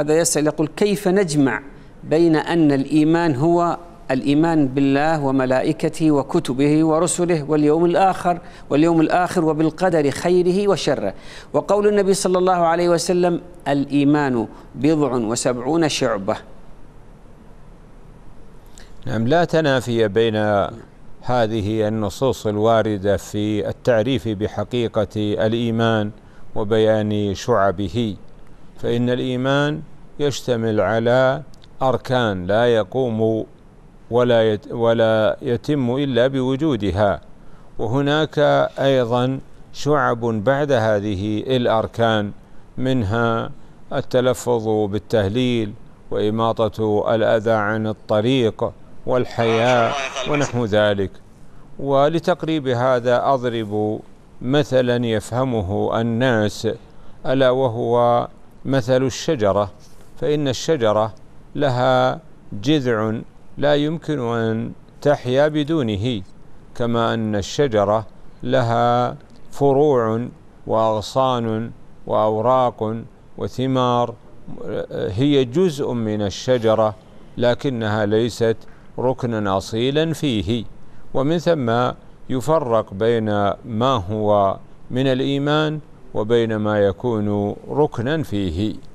هذا يسأل يقول كيف نجمع بين أن الإيمان هو الإيمان بالله وملائكته وكتبه ورسله واليوم الآخر واليوم الآخر وبالقدر خيره وشره وقول النبي صلى الله عليه وسلم الإيمان بضع وسبعون شعبة نعم لا تنافي بين هذه النصوص الواردة في التعريف بحقيقة الإيمان وبيان شعبه فإن الإيمان يشتمل على أركان لا يقوم ولا ولا يتم إلا بوجودها وهناك أيضا شعب بعد هذه الأركان منها التلفظ بالتهليل وإماطة الأذى عن الطريق والحياء آه، ونحو ذلك ولتقريب هذا أضرب مثلا يفهمه الناس ألا وهو مثل الشجرة فإن الشجرة لها جذع لا يمكن أن تحيا بدونه كما أن الشجرة لها فروع وأغصان وأوراق وثمار هي جزء من الشجرة لكنها ليست ركنا أصيلا فيه ومن ثم يفرق بين ما هو من الإيمان وبين ما يكون ركنا فيه